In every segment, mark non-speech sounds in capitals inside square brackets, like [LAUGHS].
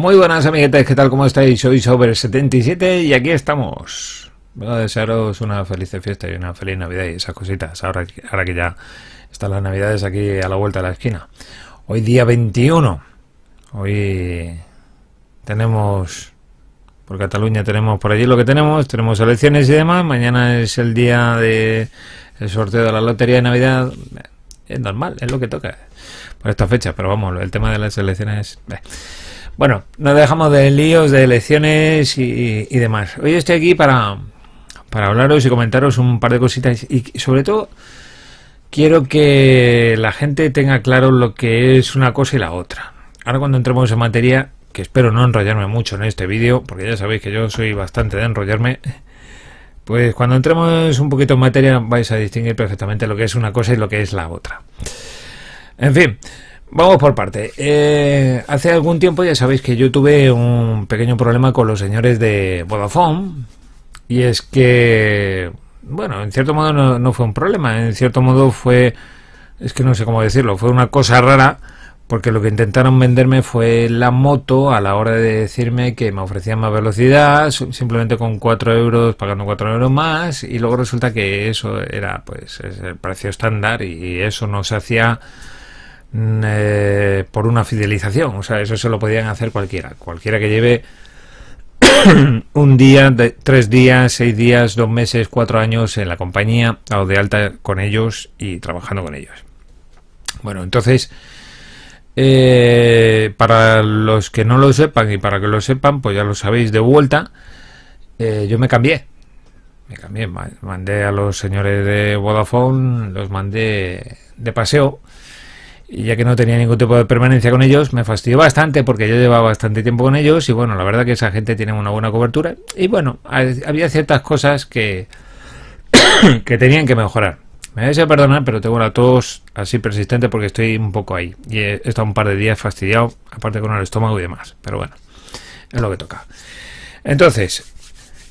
Muy buenas amiguetes, ¿qué tal? ¿Cómo estáis? Soy Sober77 y aquí estamos. Voy a desearos una feliz fiesta y una feliz Navidad y esas cositas, ahora, ahora que ya están las Navidades aquí a la vuelta de la esquina. Hoy día 21. Hoy tenemos... Por Cataluña tenemos por allí lo que tenemos, tenemos elecciones y demás. Mañana es el día de el sorteo de la lotería de Navidad. Es normal, es lo que toca por esta fecha, pero vamos, el tema de las elecciones... Bueno, no dejamos de líos, de elecciones y, demás. Hoy estoy aquí para, para hablaros y comentaros un par de cositas y sobre todo quiero que la gente tenga claro lo que es una cosa y la otra. Ahora cuando entremos en materia, que espero no enrollarme mucho en este vídeo, porque ya sabéis que yo soy bastante de enrollarme, pues cuando entremos un poquito en materia vais a distinguir perfectamente lo que es una cosa y lo que es la otra. En fin, Vamos por parte. Eh, hace algún tiempo ya sabéis que yo tuve un pequeño problema con los señores de Vodafone. Y es que, bueno, en cierto modo no, fue un problema. En cierto modo fue, es que no sé cómo decirlo, fue una cosa rara. Porque lo que intentaron venderme fue la moto a la hora de decirme que me ofrecían más velocidad, simplemente con cuatro euros, pagando cuatro euros más. Y luego resulta que eso era, pues, el precio estándar y eso no se hacía Mm, eh, por una fidelización. O sea, eso se lo podían hacer cualquiera. Cualquiera que lleve [COUGHS] un día, tres días, seis días, dos meses, cuatro años en la compañía o de alta con ellos y trabajando con ellos. Bueno, entonces, eh, para los que no lo sepan y para que lo sepan, pues ya lo sabéis de vuelta, eh, yo me cambié. Me cambié, mandé a los señores de Vodafone, los mandé de paseo y ya que no tenía ningún tipo de permanencia con ellos, me fastidió bastante porque yo llevaba bastante tiempo con ellos y bueno, la verdad que esa gente tiene una buena cobertura y bueno, había ciertas cosas que, [COUGHS] que tenían que mejorar. Me vais a perdonar, pero tengo la tos así persistente porque estoy un poco ahí y he estado un par de días fastidiado, aparte con el estómago y demás, pero bueno, es lo que toca. Entonces,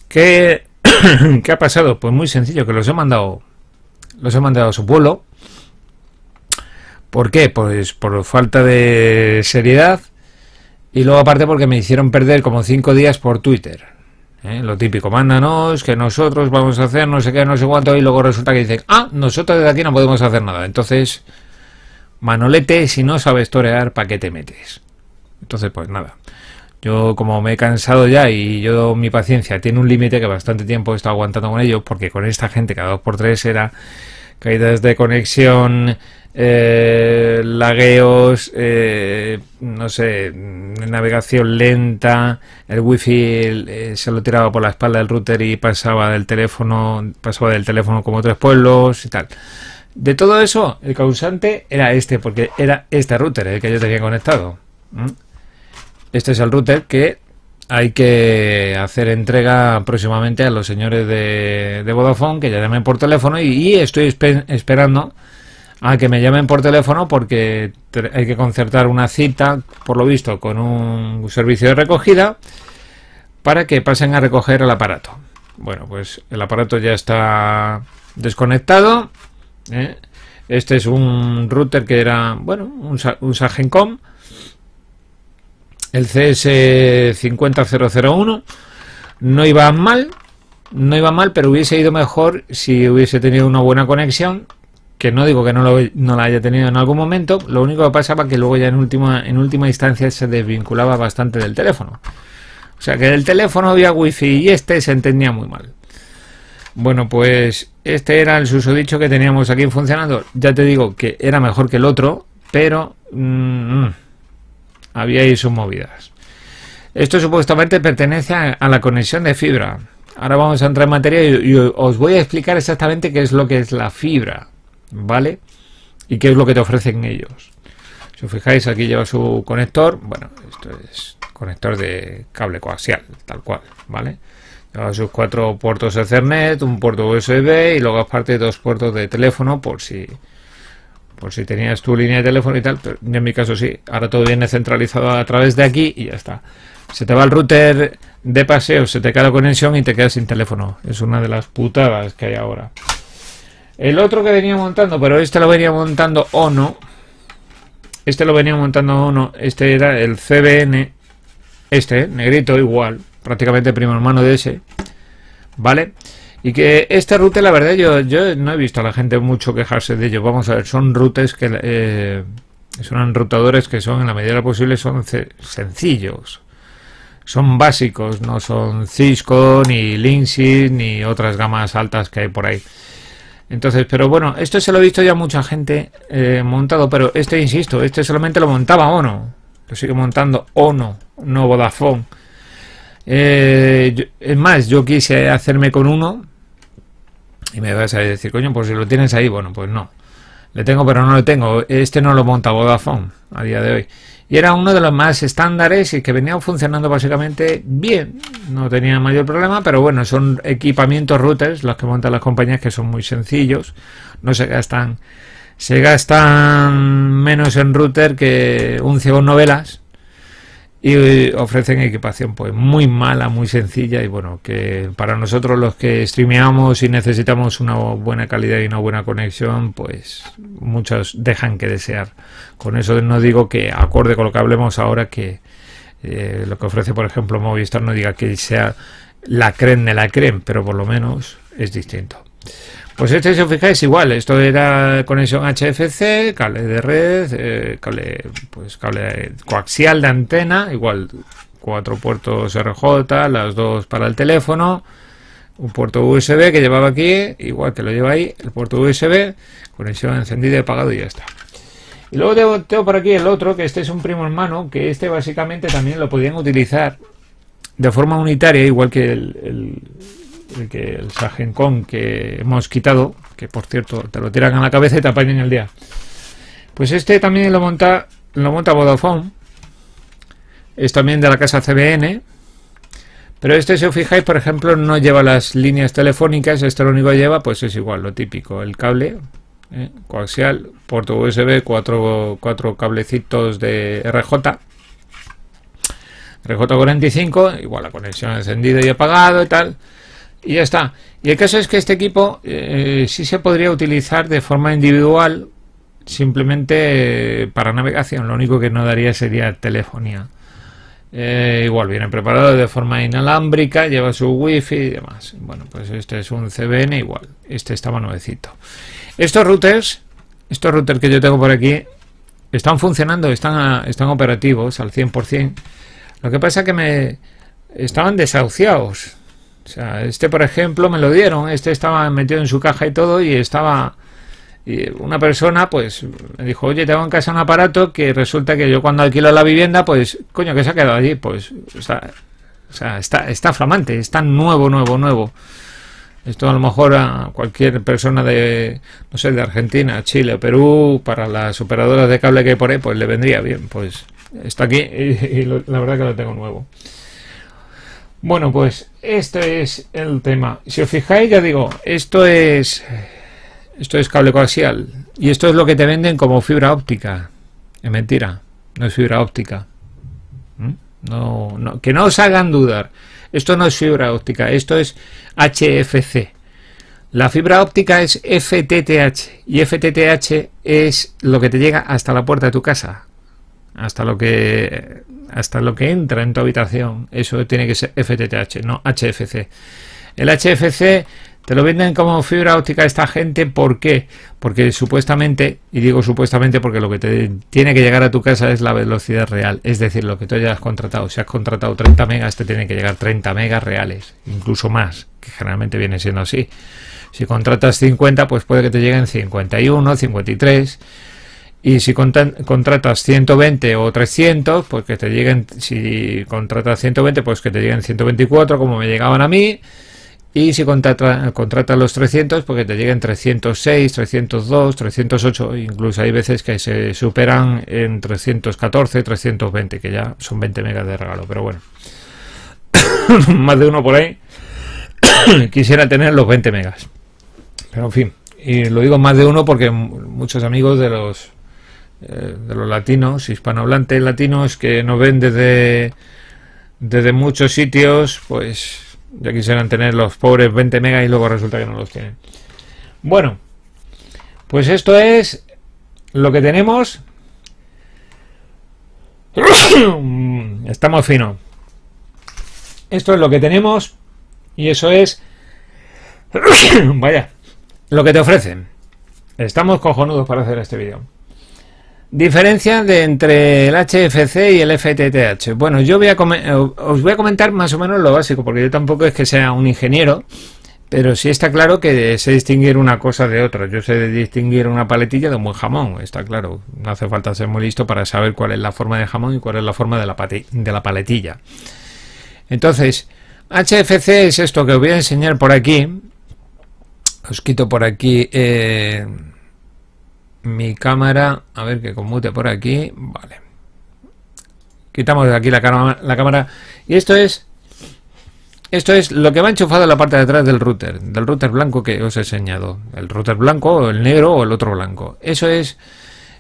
¿qué, [COUGHS] ¿qué ha pasado? Pues muy sencillo, que los he mandado, los he mandado a su pueblo ¿Por qué? Pues por falta de seriedad y luego aparte porque me hicieron perder como cinco días por Twitter. ¿eh? Lo típico, mándanos, que nosotros vamos a hacer no sé qué, no sé cuánto, y luego resulta que dicen, ah, nosotros desde aquí no podemos hacer nada. Entonces, Manolete, si no sabes torear, ¿para qué te metes? Entonces, pues nada. Yo como me he cansado ya y yo mi paciencia tiene un límite que bastante tiempo he estado aguantando con ellos porque con esta gente cada dos por tres era caídas de conexión, eh, lagueos, eh, no sé, navegación lenta, el wifi eh, se lo tiraba por la espalda del router y pasaba del teléfono, pasaba del teléfono como tres pueblos y tal. De todo eso, el causante era este, porque era este router el que yo tenía conectado. Este es el router que hay que hacer entrega próximamente a los señores de, Vodafone que ya llamen por teléfono y, estoy esperando a ah, que me llamen por teléfono porque hay que concertar una cita, por lo visto, con un servicio de recogida para que pasen a recoger el aparato. Bueno, pues el aparato ya está desconectado. ¿eh? Este es un router que era, bueno, un, un Sagencom, el CS50001. No iba mal, no iba mal, pero hubiese ido mejor si hubiese tenido una buena conexión que no digo que no, la haya tenido en algún momento, lo único que pasaba que luego ya en última, en última instancia se desvinculaba bastante del teléfono. O sea que el teléfono había wifi y este se entendía muy mal. Bueno, pues este era el susodicho que teníamos aquí funcionando. Ya te digo que era mejor que el otro, pero mm, mm, había ahí sus movidas. Esto supuestamente pertenece a, la conexión de fibra. Ahora vamos a entrar en materia y os voy a explicar exactamente qué es lo que es la fibra. ¿vale? ¿Y qué es lo que te ofrecen ellos? Si os fijáis, aquí lleva su conector, bueno, esto es conector de cable coaxial, tal cual, ¿vale? Lleva sus cuatro puertos Ethernet, un puerto USB y luego aparte dos puertos de teléfono por si por si tenías tu línea de teléfono y tal, pero en mi caso sí, ahora todo viene centralizado a través de aquí y ya está. Se te va el router de paseo, se te cae la conexión y te quedas sin teléfono. Es una de las putadas que hay ahora. El otro que venía montando, pero este lo venía montando Ono. Este lo venía montando Ono. Este era el CBN. Este, negrito, igual. Prácticamente primo hermano de ese. ¿Vale? Y que este router, la verdad, yo, no he visto a la gente mucho quejarse de ello. Vamos a ver, son routes que... Eh, son enrutadores que son, en la medida de lo posible, son sencillos son básicos, no son Cisco, ni Linksys, ni otras gamas altas que hay por ahí. Entonces, pero bueno, esto se lo he visto ya mucha gente eh, montado, pero este, insisto, este solamente lo montaba Ono. Lo sigue montando Ono, no Vodafone. Eh, es más, yo quise hacerme con uno y me vas a decir, coño, pues si lo tienes ahí, bueno, pues no. Le tengo, pero no lo tengo. Este no lo monta Vodafone a día de hoy y era uno de los más estándares y que venía funcionando básicamente bien. No tenía mayor problema, pero bueno, son equipamientos routers los que montan las compañías que son muy sencillos, no se gastan se gastan menos en router que un ciego novelas y eh, ofrecen equipación pues muy mala, muy sencilla y bueno, que para nosotros los que streameamos y necesitamos una buena calidad y una buena conexión, pues muchos dejan que desear. Con eso no digo que acorde con lo que hablemos ahora que eh, lo que ofrece por ejemplo Movistar no diga que sea la creen de la creen, pero por lo menos es distinto. Pues este, si os fijáis, igual. Esto era conexión HFC, cable de red, eh, cable, pues, cable coaxial de antena, igual cuatro puertos RJ, las dos para el teléfono, un puerto USB que llevaba aquí, igual que lo lleva ahí, el puerto USB, conexión encendida y apagado y ya está. Y luego tengo, por aquí el otro, que este es un primo hermano, que este básicamente también lo podían utilizar de forma unitaria, igual que el el, que, el que hemos quitado, que por cierto te lo tiran a la cabeza y te apañan el día. Pues este también lo monta, lo monta Vodafone. Es también de la casa CBN. Pero este, si os fijáis, por ejemplo, no lleva las líneas telefónicas. Este lo único que lleva, pues es igual, lo típico. El cable ¿eh? coaxial, puerto USB, cuatro, cuatro cablecitos de RJ. RJ45, igual la conexión encendida y apagado y tal. Y ya está. Y el caso es que este equipo si eh, sí se podría utilizar de forma individual, simplemente eh, para navegación. Lo único que no daría sería telefonía. Eh, igual viene preparado de forma inalámbrica, lleva su wifi y demás. Bueno, pues este es un CBN igual. Este estaba nuevecito. Estos routers, estos routers que yo tengo por aquí, están funcionando, están, están operativos al 100%. Lo que pasa que me estaban desahuciados o sea, este, por ejemplo, me lo dieron. Este estaba metido en su caja y todo y estaba... Y una persona, pues, me dijo, oye, tengo en casa un aparato que resulta que yo cuando alquilo la vivienda, pues, coño, que se ha quedado allí. Pues, o sea, o sea está, está flamante, está nuevo, nuevo, nuevo. Esto a lo mejor a cualquier persona de, no sé, de Argentina, Chile, o Perú, para las operadoras de cable que hay por ahí, pues le vendría bien. Pues está aquí y, la verdad que lo tengo nuevo. Bueno, pues este es el tema. Si os fijáis, ya digo, esto es esto es cable coaxial y esto es lo que te venden como fibra óptica. Es mentira, no es fibra óptica. ¿Mm? No, no, que no os hagan dudar. Esto no es fibra óptica, esto es HFC. La fibra óptica es FTTH y FTTH es lo que te llega hasta la puerta de tu casa, hasta lo que hasta lo que entra en tu habitación. Eso tiene que ser FTTH, no HFC. El HFC te lo venden como fibra óptica esta gente, ¿por qué? Porque supuestamente, y digo supuestamente porque lo que te tiene que llegar a tu casa es la velocidad real, es decir, lo que tú has contratado. Si has contratado 30 megas, te tiene que llegar 30 megas reales, incluso más, que generalmente viene siendo así. Si contratas 50, pues puede que te lleguen 51, 53 y si contratas 120 o 300, pues que te lleguen, si contratas 120, pues que te lleguen 124 como me llegaban a mí. Y si contratas los 300, pues que te lleguen 306, 302, 308. Incluso hay veces que se superan en 314, 320, que ya son 20 megas de regalo. Pero bueno, [COUGHS] más de uno por ahí [COUGHS] quisiera tener los 20 megas. Pero en fin, y lo digo más de uno porque muchos amigos de los eh, de los latinos, hispanohablantes latinos, que nos ven desde, desde muchos sitios, pues ya quisieran tener los pobres 20 megas y luego resulta que no los tienen. Bueno, pues esto es lo que tenemos. [COUGHS] Estamos fino Esto es lo que tenemos y eso es... [COUGHS] Vaya, lo que te ofrecen. Estamos cojonudos para hacer este vídeo diferencia de entre el HFC y el FTTH. Bueno, yo voy a eh, os voy a comentar más o menos lo básico, porque yo tampoco es que sea un ingeniero, pero sí está claro que sé distinguir una cosa de otra. Yo sé distinguir una paletilla de un buen jamón, está claro. No hace falta ser muy listo para saber cuál es la forma de jamón y cuál es la forma de la, de la paletilla. Entonces, HFC es esto que os voy a enseñar por aquí. Os quito por aquí. Eh, mi cámara, a ver que conmute por aquí, vale. Quitamos de aquí la, cámara, la cámara y esto es esto es lo que va enchufado en la parte de atrás del router, del router blanco que os he enseñado. El router blanco, el negro o el otro blanco. Eso es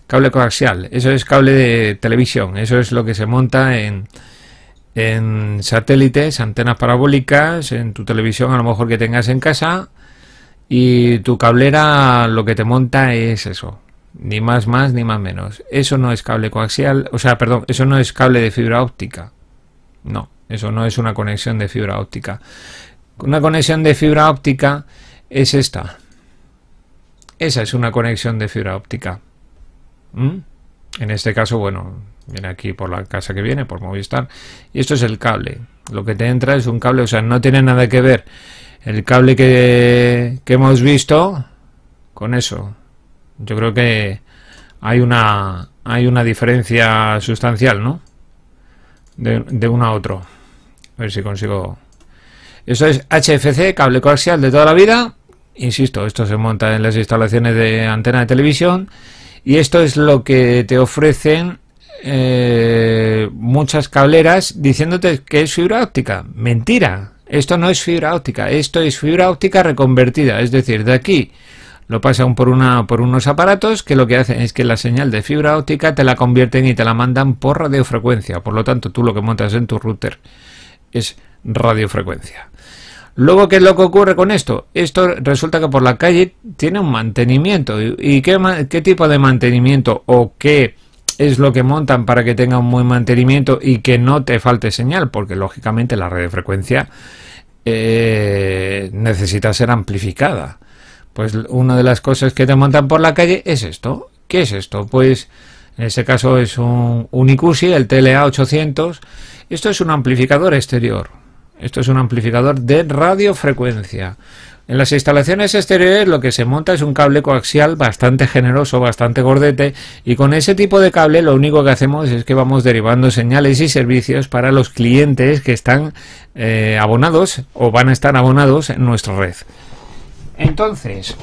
cable coaxial, eso es cable de televisión, eso es lo que se monta en, en satélites, antenas parabólicas, en tu televisión a lo mejor que tengas en casa y tu cablera lo que te monta es eso, ni más más ni más menos. Eso no es cable coaxial, o sea, perdón, eso no es cable de fibra óptica. No, eso no es una conexión de fibra óptica. Una conexión de fibra óptica es esta. Esa es una conexión de fibra óptica. ¿Mm? En este caso, bueno, viene aquí por la casa que viene, por Movistar. Y esto es el cable. Lo que te entra es un cable, o sea, no tiene nada que ver el cable que hemos visto con eso. Yo creo que hay una, hay una diferencia sustancial, ¿no? De, de uno a otro. A ver si consigo... Esto es HFC, cable coaxial de toda la vida. Insisto, esto se monta en las instalaciones de antena de televisión. Y esto es lo que te ofrecen eh, muchas cableras diciéndote que es fibra óptica. Mentira. Esto no es fibra óptica. Esto es fibra óptica reconvertida. Es decir, de aquí lo pasan por, por unos aparatos que lo que hacen es que la señal de fibra óptica te la convierten y te la mandan por radiofrecuencia. Por lo tanto, tú lo que montas en tu router es radiofrecuencia. Luego, ¿qué es lo que ocurre con esto? Esto resulta que por la calle tiene un mantenimiento. ¿Y qué, tipo de mantenimiento o qué es lo que montan para que tenga un buen mantenimiento y que no te falte señal? Porque lógicamente la radiofrecuencia eh, necesita ser amplificada. Pues una de las cosas que te montan por la calle es esto. ¿Qué es esto? Pues en ese caso es un, Unicusy, el TLA 800. Esto es un amplificador exterior. Esto es un amplificador de radiofrecuencia. En las instalaciones exteriores lo que se monta es un cable coaxial bastante generoso, bastante gordete, y con ese tipo de cable lo único que hacemos es que vamos derivando señales y servicios para los clientes que están eh, abonados o van a estar abonados en nuestra red. Entonces,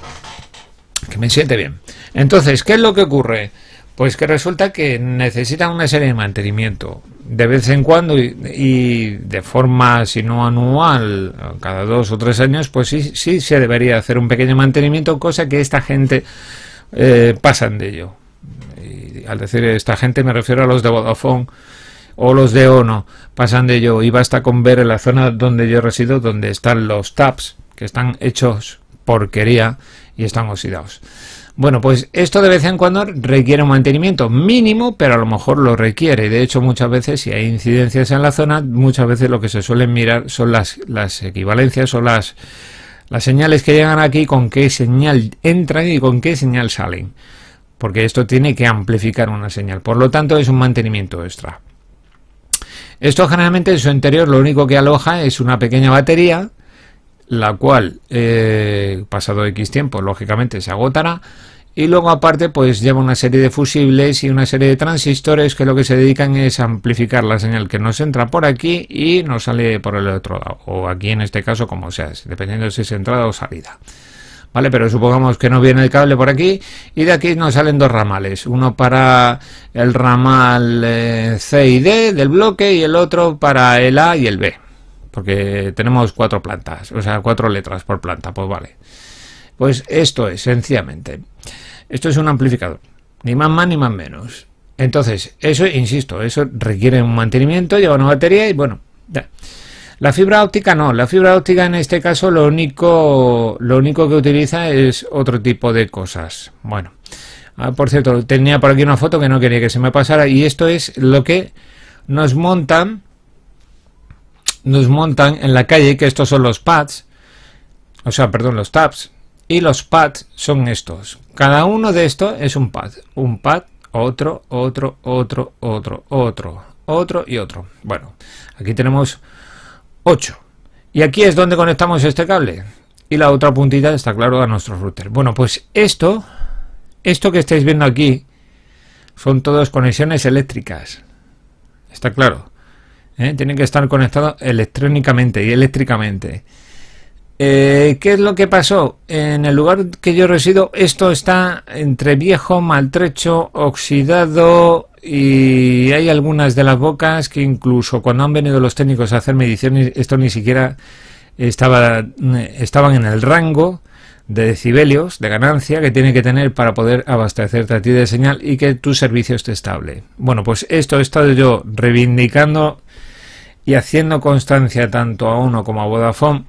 que me siente bien. Entonces, ¿qué es lo que ocurre? Pues que resulta que necesitan una serie de mantenimiento de vez en cuando y, de forma, si no anual, cada dos o tres años, pues sí, sí se debería hacer un pequeño mantenimiento, cosa que esta gente eh, pasan de ello. Y al decir esta gente me refiero a los de Vodafone o los de ONO, pasan de ello y basta con ver en la zona donde yo resido, donde están los TAPs, que están hechos porquería y están oxidados. Bueno, pues esto de vez en cuando requiere un mantenimiento mínimo, pero a lo mejor lo requiere. De hecho, muchas veces, si hay incidencias en la zona, muchas veces lo que se suelen mirar son las, las equivalencias o las, las señales que llegan aquí, con qué señal entran y con qué señal salen. Porque esto tiene que amplificar una señal. Por lo tanto, es un mantenimiento extra. Esto generalmente en su interior lo único que aloja es una pequeña batería la cual eh, pasado X tiempo lógicamente se agotará y luego aparte pues lleva una serie de fusibles y una serie de transistores que lo que se dedican es amplificar la señal que nos entra por aquí y nos sale por el otro lado o aquí en este caso como sea, dependiendo si es entrada o salida. ¿Vale? Pero supongamos que no viene el cable por aquí y de aquí nos salen dos ramales, uno para el ramal eh, C y D del bloque y el otro para el A y el B, porque tenemos cuatro plantas, o sea, cuatro letras por planta, pues vale. Pues esto es, sencillamente. Esto es un amplificador, ni más más ni más menos. Entonces, eso, insisto, eso requiere un mantenimiento, lleva una batería y bueno, ya. La fibra óptica no, la fibra óptica en este caso lo único, lo único que utiliza es otro tipo de cosas. Bueno, ah, por cierto, tenía por aquí una foto que no quería que se me pasara y esto es lo que nos montan nos montan en la calle que estos son los pads, o sea, perdón, los tabs, y los pads son estos. Cada uno de estos es un pad, un pad, otro, otro, otro, otro, otro, otro y otro. Bueno, aquí tenemos 8. Y aquí es donde conectamos este cable. Y la otra puntita está claro a nuestro router. Bueno, pues esto, esto que estáis viendo aquí, son todas conexiones eléctricas. Está claro. ¿eh? Tienen que estar conectado electrónicamente y eléctricamente. Eh, ¿Qué es lo que pasó? En el lugar que yo resido, esto está entre viejo, maltrecho, oxidado y hay algunas de las bocas que incluso cuando han venido los técnicos a hacer mediciones, esto ni siquiera estaba, mm, estaban en el rango de decibelios de ganancia que tiene que tener para poder abastecerte a ti de señal y que tu servicio esté estable. Bueno, pues esto he estado yo reivindicando y haciendo constancia tanto a uno como a Vodafone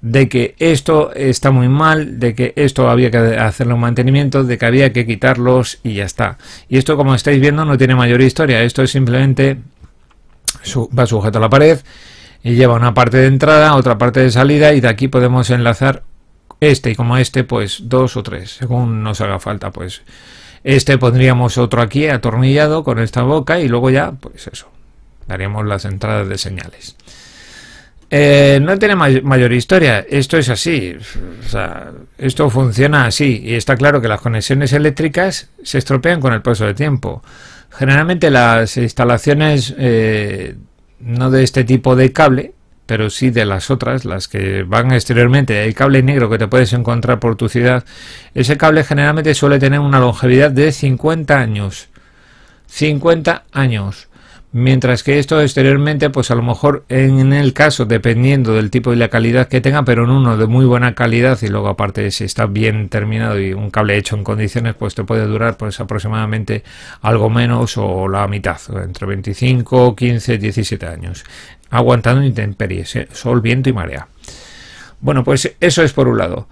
de que esto está muy mal, de que esto había que hacerle un mantenimiento, de que había que quitarlos y ya está. Y esto como estáis viendo no tiene mayor historia, esto es simplemente va sujeto a la pared y lleva una parte de entrada, otra parte de salida y de aquí podemos enlazar este y como este pues dos o tres, según nos haga falta pues. Este pondríamos otro aquí atornillado con esta boca y luego ya pues eso daríamos las entradas de señales. Eh, no tiene mayor historia, esto es así, esto funciona así y está claro que las conexiones eléctricas se estropean con el paso del tiempo. Generalmente las instalaciones eh, no de este tipo de cable, pero sí de las otras, las que van exteriormente, el cable negro que te puedes encontrar por tu ciudad, ese cable generalmente suele tener una longevidad de 50 años. 50 años. Mientras que esto exteriormente, pues a lo mejor en el caso, dependiendo del tipo y la calidad que tenga, pero en uno de muy buena calidad y luego aparte si está bien terminado y un cable hecho en condiciones, pues te puede durar pues aproximadamente algo menos o la mitad, entre 25, 15, 17 años, aguantando intemperie, ¿eh? sol, viento y marea. Bueno, pues eso es por un lado.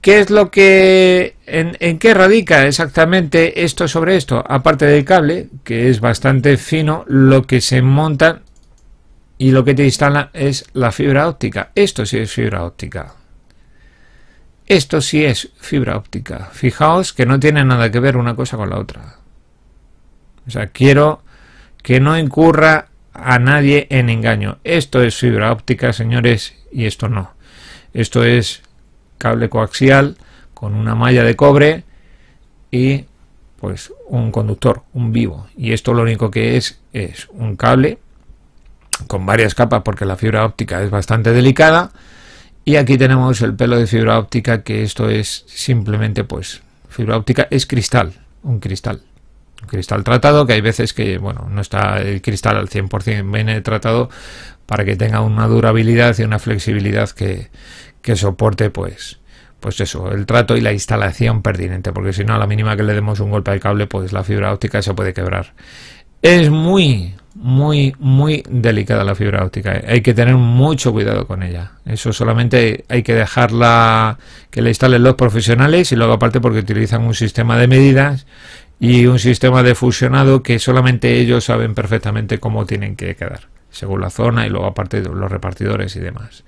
¿Qué es lo que, en, en, qué radica exactamente esto sobre esto? Aparte del cable, que es bastante fino, lo que se monta y lo que te instala es la fibra óptica. Esto sí es fibra óptica. Esto sí es fibra óptica. Fijaos que no tiene nada que ver una cosa con la otra. O sea, quiero que no incurra a nadie en engaño. Esto es fibra óptica, señores, y esto no. Esto es cable coaxial con una malla de cobre y pues un conductor, un vivo. Y esto lo único que es es un cable con varias capas porque la fibra óptica es bastante delicada. Y aquí tenemos el pelo de fibra óptica que esto es simplemente pues fibra óptica es cristal, un cristal. cristal tratado que hay veces que bueno, no está el cristal al 100% viene tratado para que tenga una durabilidad y una flexibilidad que, que soporte pues pues eso, el trato y la instalación pertinente, porque si no, a la mínima que le demos un golpe al cable, pues la fibra óptica se puede quebrar. Es muy, muy, muy delicada la fibra óptica. ¿eh? Hay que tener mucho cuidado con ella. Eso solamente hay que dejarla que la instalen los profesionales y luego aparte porque utilizan un sistema de medidas y un sistema de fusionado que solamente ellos saben perfectamente cómo tienen que quedar, según la zona y luego aparte los repartidores y demás.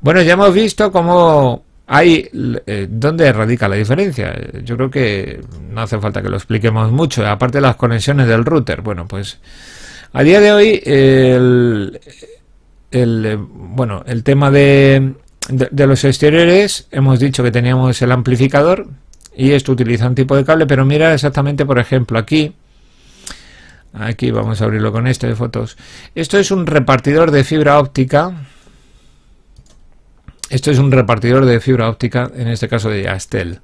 Bueno, ya hemos visto cómo hay eh, dónde radica la diferencia. Yo creo que no hace falta que lo expliquemos mucho, aparte de las conexiones del router. Bueno, pues a día de hoy el, eh, bueno, el tema de, de los exteriores, hemos dicho que teníamos el amplificador y esto utiliza un tipo de cable, pero mira exactamente, por ejemplo, aquí aquí vamos a abrirlo con este de fotos. Esto es un repartidor de fibra óptica esto es un repartidor de fibra óptica, en este caso de Astel.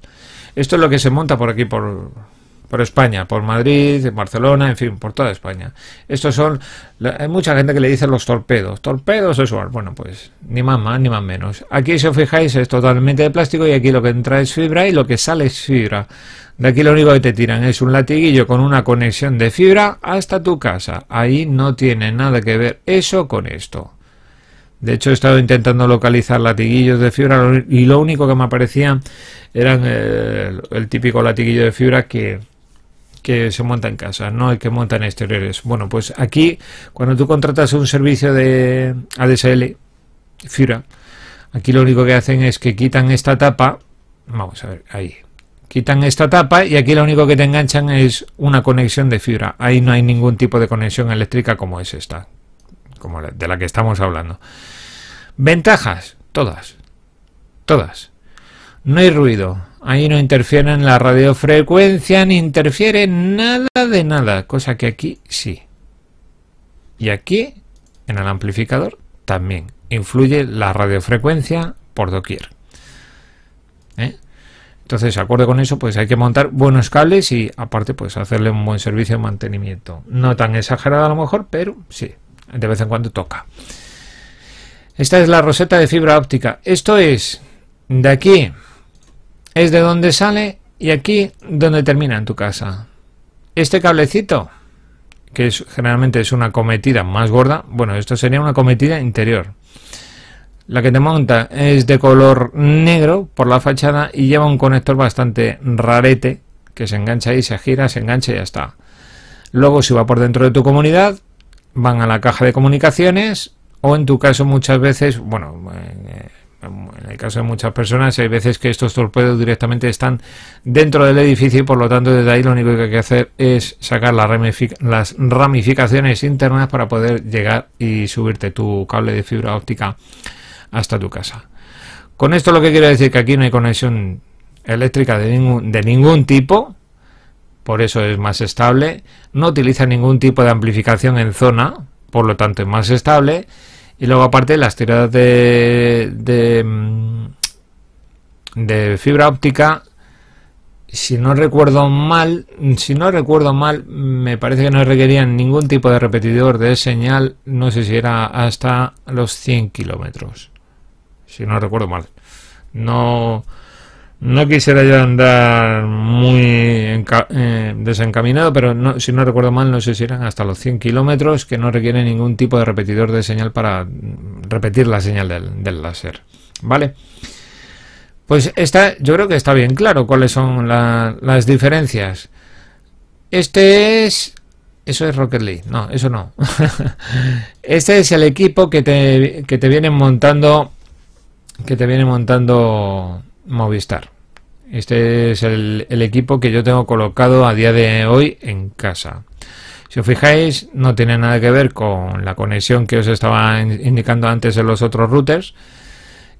Esto es lo que se monta por aquí, por, España, por Madrid, Barcelona, en fin, por toda España. Estos son, hay mucha gente que le dice los torpedos, torpedos usual Bueno, pues ni más más ni más menos. Aquí si os fijáis es totalmente de plástico y aquí lo que entra es fibra y lo que sale es fibra. De aquí lo único que te tiran es un latiguillo con una conexión de fibra hasta tu casa. Ahí no tiene nada que ver eso con esto. De hecho, he estado intentando localizar latiguillos de fibra y lo único que me aparecían eran eh, el, típico latiguillo de fibra que, se monta en casa, no el que monta en exteriores. Bueno, pues aquí, cuando tú contratas un servicio de ADSL, fibra, aquí lo único que hacen es que quitan esta tapa, vamos a ver, ahí, quitan esta tapa y aquí lo único que te enganchan es una conexión de fibra. Ahí no hay ningún tipo de conexión eléctrica como es esta, como de la que estamos hablando. Ventajas, todas, todas. No hay ruido, ahí no interfieren la radiofrecuencia, ni interfiere nada de nada, cosa que aquí sí. Y aquí, en el amplificador, también influye la radiofrecuencia por doquier. ¿Eh? Entonces, acuerdo con eso, pues hay que montar buenos cables y aparte, pues hacerle un buen servicio de mantenimiento. No tan exagerado a lo mejor, pero sí, de vez en cuando toca. Esta es la roseta de fibra óptica. Esto es de aquí, es de donde sale y aquí donde termina en tu casa. Este cablecito, que es, generalmente es una cometida más gorda, bueno, esto sería una cometida interior. La que te monta es de color negro por la fachada y lleva un conector bastante rarete que se engancha y se gira, se engancha y ya está. Luego, si va por dentro de tu comunidad, van a la caja de comunicaciones o en tu caso muchas veces, bueno, en el caso de muchas personas hay veces que estos torpedos directamente están dentro del edificio y por lo tanto desde ahí lo único que hay que hacer es sacar las, ramificaciones internas para poder llegar y subirte tu cable de fibra óptica hasta tu casa. Con esto lo que quiero decir que aquí no hay conexión eléctrica de ningún tipo, por eso es más estable, no utiliza ningún tipo de amplificación en zona, por lo tanto es más estable y luego aparte las tiradas de, de, mm, de fibra óptica, si no recuerdo mal, si no recuerdo mal, me parece que no requerían ningún tipo de repetidor de señal, no sé si era hasta los 100 kilómetros, si no recuerdo mal. No, no quisiera yo andar muy eh, desencaminado, pero si no recuerdo mal, no sé si eran hasta los 100 kilómetros que no requiere ningún tipo de repetidor de señal para repetir la señal del, láser. ¿Vale? Pues está, yo creo que está bien claro cuáles son las diferencias. Este es eso es Rocket League. No, eso no. [LAUGHS] este es el equipo que te, que te vienen montando. Que te viene montando Movistar. Este es el, equipo que yo tengo colocado a día de hoy en casa. Si os fijáis, no tiene nada que ver con la conexión que os estaba indicando antes en los otros routers.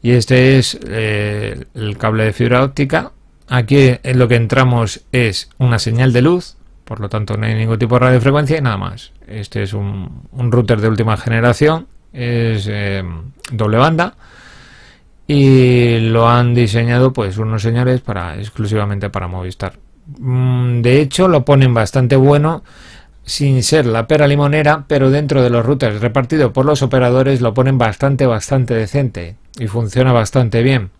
Y este es eh, el cable de fibra óptica. Aquí en lo que entramos es una señal de luz, por lo tanto no hay ningún tipo de radiofrecuencia y nada más. Este es un, router de última generación, es eh, doble banda y lo han diseñado pues unos señores para exclusivamente para Movistar. Mm, de hecho lo ponen bastante bueno sin ser la pera limonera, pero dentro de los routers repartido por los operadores lo ponen bastante bastante decente y funciona bastante bien.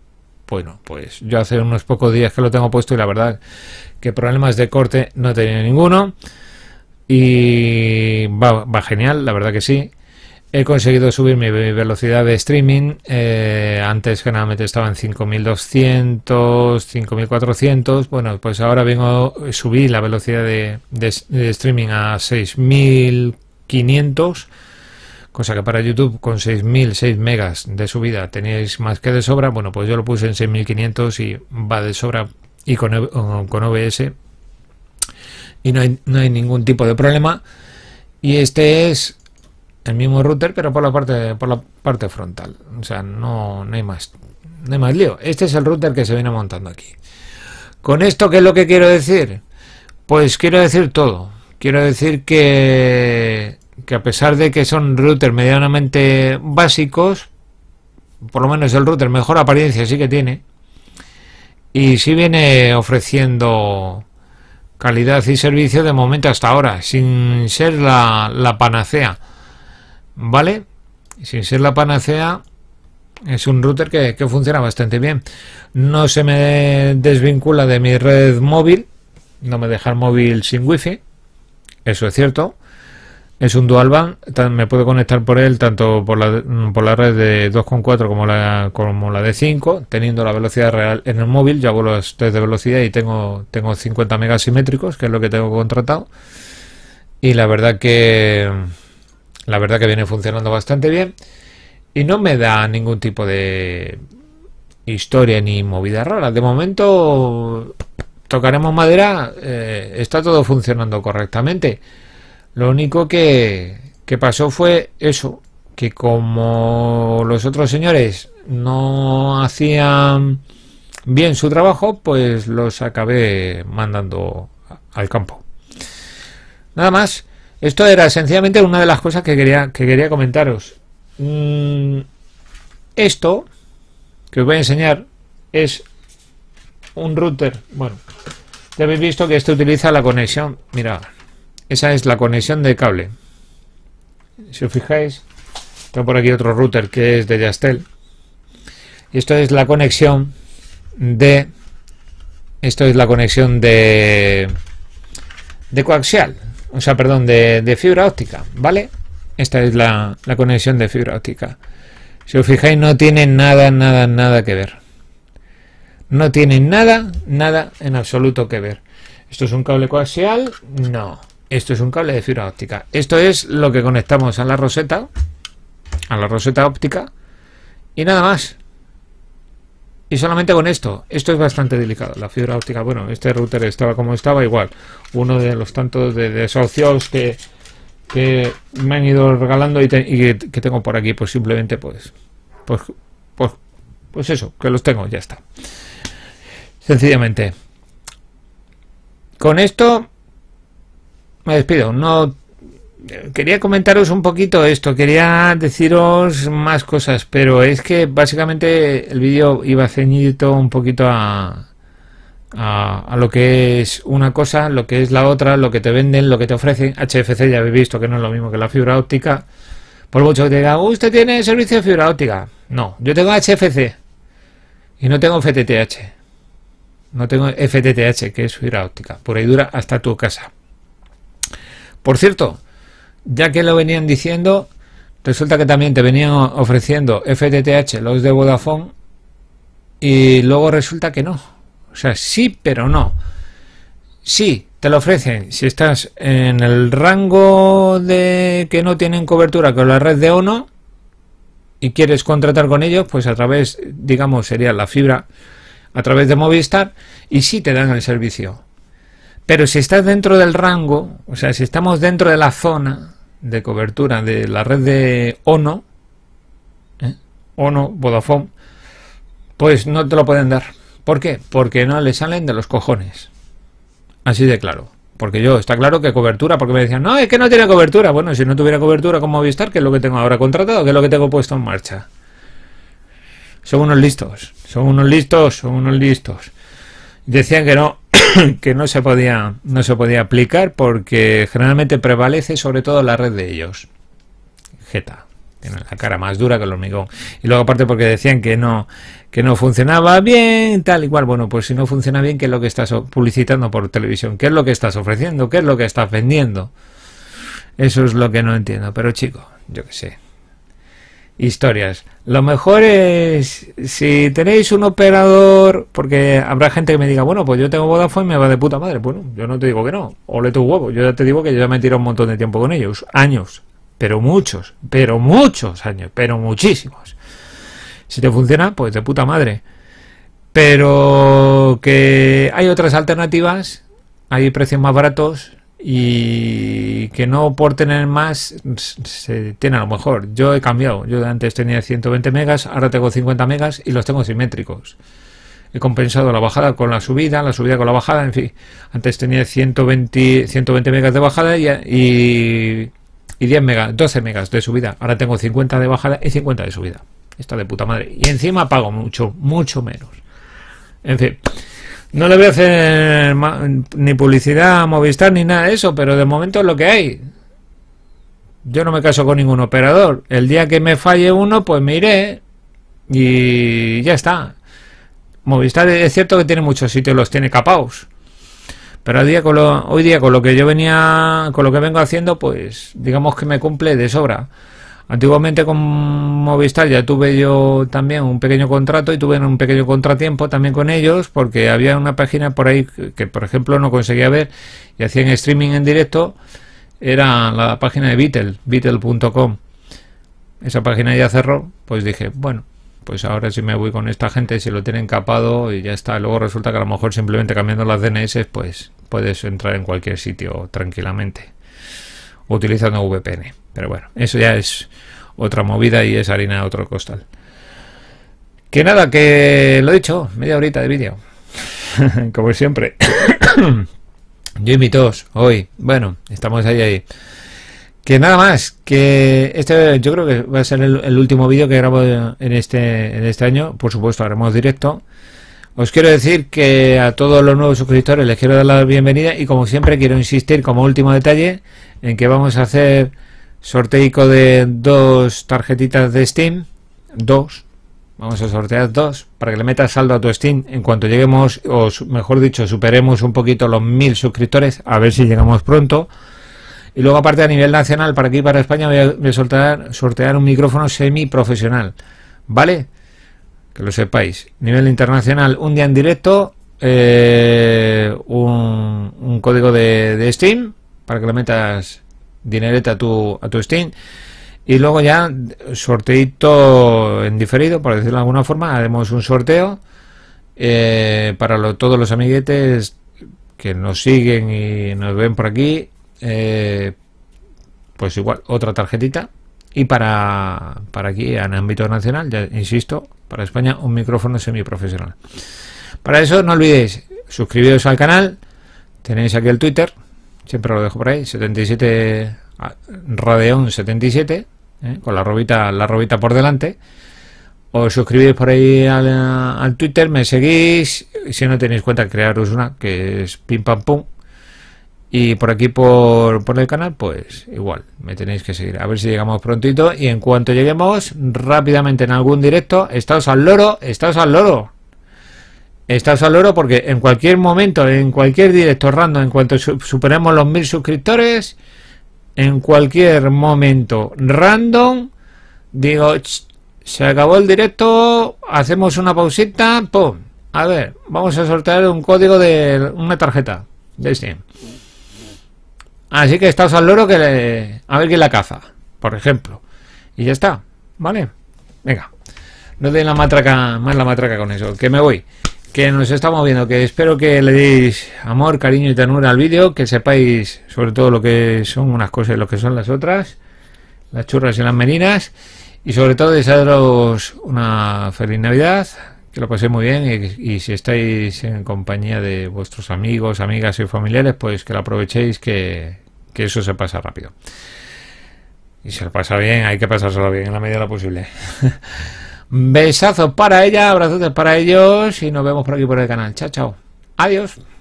Bueno, pues yo hace unos pocos días que lo tengo puesto y la verdad que problemas de corte no he tenido ninguno y va genial, la verdad que sí. He conseguido subir mi velocidad de streaming. Eh, antes generalmente estaba en 5200, 5400. Bueno, pues ahora vengo, subí la velocidad de, streaming a 6500 cosa que para YouTube con 6.000, 6 megas de subida tenéis más que de sobra, bueno, pues yo lo puse en 6.500 y va de sobra y con, con OBS y no hay, no hay, ningún tipo de problema. Y este es el mismo router, pero por la parte, por la parte frontal. O sea, no, hay más. más lío. Este es el router que se viene montando aquí. Con esto, ¿qué es lo que quiero decir? Pues quiero decir todo. Quiero decir que, que a pesar de que son routers medianamente básicos, por lo menos el router mejor apariencia sí que tiene. Y sí viene ofreciendo calidad y servicio de momento hasta ahora, sin ser la, la panacea ¿Vale? Sin ser la panacea, es un router que, que, funciona bastante bien. No se me desvincula de mi red móvil, no me deja el móvil sin wifi, eso es cierto. Es un dual band, me puedo conectar por él tanto por la, por la red de 2.4 como la, como la de 5, teniendo la velocidad real en el móvil. ya hago los test de velocidad y tengo, tengo 50 megasimétricos, que es lo que tengo contratado. Y la verdad que, la verdad que viene funcionando bastante bien. Y no me da ningún tipo de historia ni movida rara. De momento tocaremos madera. Eh, está todo funcionando correctamente. Lo único que, que pasó fue eso. Que como los otros señores no hacían bien su trabajo, pues los acabé mandando al campo. Nada más. Esto era esencialmente una de las cosas que quería, que quería comentaros. Mm, esto que os voy a enseñar es un router. Bueno, ya habéis visto que esto utiliza la conexión. Mira, esa es la conexión de cable. Si os fijáis, tengo por aquí otro router que es de Yastel. Y esto es la conexión de. Esto es la conexión de. de coaxial o sea, perdón, de, fibra óptica, ¿vale? Esta es la, la, conexión de fibra óptica. Si os fijáis, no tiene nada, nada, nada que ver. No tiene nada, nada en absoluto que ver. ¿Esto es un cable coaxial? No. Esto es un cable de fibra óptica. Esto es lo que conectamos a la roseta, a la roseta óptica, y nada más. Y solamente con esto, esto es bastante delicado. La fibra óptica, bueno, este router estaba como estaba, igual. Uno de los tantos de, desahucios que, me han ido regalando y, que tengo por aquí, pues simplemente pues, pues, pues, pues eso, que los tengo, ya está. Sencillamente. Con esto me despido. No quería comentaros un poquito esto, quería deciros más cosas, pero es que básicamente el vídeo iba ceñido un poquito a, lo que es una cosa, lo que es la otra, lo que te venden, lo que te ofrecen. HFC ya habéis visto que no es lo mismo que la fibra óptica. Por mucho que te diga, usted tiene servicio de fibra óptica. No, yo tengo HFC y no tengo FTTH. No tengo FTTH, que es fibra óptica. Por ahí dura hasta tu casa. Por cierto, ya que lo venían diciendo, resulta que también te venían ofreciendo FTTH los de Vodafone y luego resulta que no. O sea, sí, pero no. Sí, te lo ofrecen si estás en el rango de que no tienen cobertura con la red de ONO y quieres contratar con ellos, pues a través, digamos, sería la fibra a través de Movistar y sí te dan el servicio. Pero si estás dentro del rango, o sea, si estamos dentro de la zona, de cobertura de la red de ONO, o ¿eh? ONO, Vodafone, pues no te lo pueden dar. ¿Por qué? Porque no le salen de los cojones. Así de claro. Porque yo, está claro que cobertura, porque me decían, no, es que no tiene cobertura. Bueno, si no tuviera cobertura como estar que es lo que tengo ahora contratado, que es lo que tengo puesto en marcha. Son unos listos, son unos listos, son unos listos. Decían que no, [COUGHS] que no se podía no se podía aplicar porque generalmente prevalece sobre todo la red de ellos. Jeta. tiene la cara más dura que el hormigón. Y luego aparte porque decían que no que no funcionaba bien, tal igual. Bueno, pues si no funciona bien, ¿qué es lo que estás publicitando por televisión? ¿Qué es lo que estás ofreciendo? ¿Qué es lo que estás vendiendo? Eso es lo que no entiendo. Pero chico, yo qué sé historias. Lo mejor es si tenéis un operador, porque habrá gente que me diga, bueno, pues yo tengo Vodafone y me va de puta madre. Bueno, yo no te digo que no, ole tu huevo. Yo ya te digo que yo ya me he tirado un montón de tiempo con ellos, años, pero muchos, pero muchos años, pero muchísimos. Si te funciona, pues de puta madre. Pero que hay otras alternativas, hay precios más baratos, y que no por tener más se tiene a lo mejor. Yo he cambiado, yo antes tenía 120 megas, ahora tengo 50 megas y los tengo simétricos. He compensado la bajada con la subida, la subida con la bajada, en fin. Antes tenía 120, 120 megas de bajada y, y, y 10 megas, 12 megas de subida. Ahora tengo 50 de bajada y 50 de subida. Está de puta madre. Y encima pago mucho, mucho menos. En fin. No le voy a hacer ni publicidad a Movistar ni nada de eso, pero de momento es lo que hay. Yo no me caso con ningún operador. El día que me falle uno, pues me iré y ya está. Movistar es cierto que tiene muchos sitios, los tiene capaos. Pero hoy día, con lo, hoy día con lo que yo venía, con lo que vengo haciendo, pues digamos que me cumple de sobra. Antiguamente con Movistar ya tuve yo también un pequeño contrato y tuve un pequeño contratiempo también con ellos porque había una página por ahí que, por ejemplo no conseguía ver y hacían streaming en directo. Era la página de Beatle, beatle.com. Esa página ya cerró, pues dije, bueno, pues ahora si me voy con esta gente, si lo tienen capado y ya está. Luego resulta que a lo mejor simplemente cambiando las DNS, pues puedes entrar en cualquier sitio tranquilamente utilizando VPN. Pero bueno, eso ya es otra movida y es harina de otro costal. Que nada, que lo he dicho, media horita de vídeo. [LAUGHS] Como siempre. [COUGHS] Yo y mi hoy. Bueno, estamos ahí ahí. Que nada más, que este yo creo que va a ser el, último vídeo que grabo en este, en este año. Por supuesto, haremos directo. Os quiero decir que a todos los nuevos suscriptores les quiero dar la bienvenida y como siempre quiero insistir como último detalle en que vamos a hacer Sorteico de dos tarjetitas de Steam. Dos. Vamos a sortear dos para que le metas saldo a tu Steam en cuanto lleguemos, o mejor dicho, superemos un poquito los mil suscriptores, a ver si llegamos pronto. Y luego aparte a nivel nacional, para aquí, para España, voy a, sortear, un micrófono semiprofesional. ¿Vale? Que lo sepáis. Nivel internacional, un día en directo, eh, un, código de, Steam, para que le metas dinerete a tu, Steam. Y luego ya, sorteito en diferido, por decirlo de alguna forma, haremos un sorteo eh, para todos los amiguetes que nos siguen y nos ven por aquí. Eh, pues igual, otra tarjetita. Y para, para aquí, en ámbito nacional, ya insisto, para España, un micrófono semiprofesional. Para eso, no olvidéis suscribiros al canal. Tenéis aquí el Twitter, siempre lo dejo por ahí, 77 ah, Radeon 77, ¿eh? con la robita, la robita por delante. Os suscribís por ahí al, al Twitter, me seguís. Si no tenéis cuenta, crearos una, que es pim pam pum. Y por aquí, por, por el canal, pues igual, me tenéis que seguir. A ver si llegamos prontito. Y en cuanto lleguemos, rápidamente en algún directo, estáos al loro, estáos al loro. Estás al oro porque en cualquier momento, en cualquier directo random, en cuanto superemos los mil suscriptores, en cualquier momento random, digo, se acabó el directo, hacemos una pausita, ¡pum! A ver, vamos a soltar un código de una tarjeta de 100 Así que estás al loro que a ver quién la caza, por ejemplo. Y ya está, ¿vale? Venga, no de la matraca, más la matraca con eso, que me voy que nos estamos viendo, que espero que le deis amor, cariño y ternura al vídeo, que sepáis sobre todo lo que son unas cosas y lo que son las otras, las churras y las merinas, y sobre todo desearos una feliz Navidad, que lo paséis muy bien y, si estáis en compañía de vuestros amigos, amigas y familiares, pues que lo aprovechéis, que, que eso se pasa rápido. Y se lo pasa bien, hay que pasárselo bien en la medida de lo posible. [LAUGHS] Besazos para ella, abrazos para ellos y nos vemos por aquí por el canal. Chao, chao. Adiós.